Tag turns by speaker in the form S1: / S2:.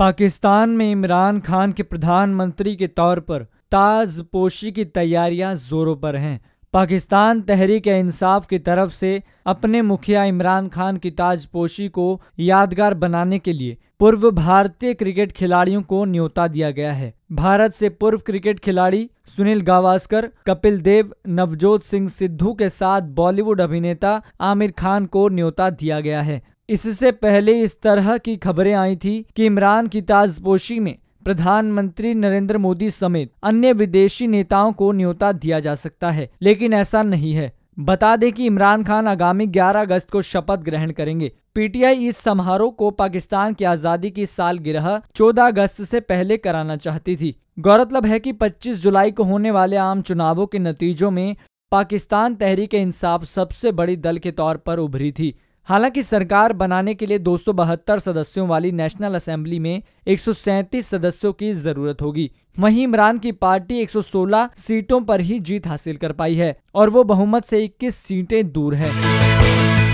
S1: पाकिस्तान में इमरान खान के प्रधानमंत्री के तौर पर ताज पोशी की तैयारियां जोरों पर हैं पाकिस्तान तहरीक इंसाफ की तरफ से अपने मुखिया इमरान खान की ताजपोशी को यादगार बनाने के लिए पूर्व भारतीय क्रिकेट खिलाड़ियों को न्योता दिया गया है भारत से पूर्व क्रिकेट खिलाड़ी सुनील गावस्कर कपिल देव नवजोत सिंह सिद्धू के साथ बॉलीवुड अभिनेता आमिर खान को न्योता दिया गया है इससे पहले इस तरह की खबरें आई थी कि इमरान की ताजपोशी में प्रधानमंत्री नरेंद्र मोदी समेत अन्य विदेशी नेताओं को न्योता दिया जा सकता है लेकिन ऐसा नहीं है बता दें कि इमरान खान आगामी 11 अगस्त को शपथ ग्रहण करेंगे पीटीआई इस समारोह को पाकिस्तान की आजादी की साल गिरह चौदह अगस्त से पहले कराना चाहती थी गौरतलब है कि 25 जुलाई को होने वाले आम चुनावों के नतीजों में पाकिस्तान तहरीक इंसाफ सबसे बड़ी दल के तौर पर उभरी थी हालांकि सरकार बनाने के लिए दो सदस्यों वाली नेशनल असेंबली में 137 सदस्यों की जरूरत होगी वहीं इमरान की पार्टी 116 सीटों पर ही जीत हासिल कर पाई है और वो बहुमत से 21 सीटें दूर है